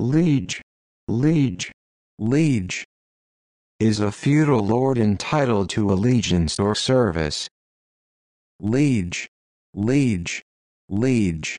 Liege, liege, liege, is a feudal lord entitled to allegiance or service. Liege, liege, liege.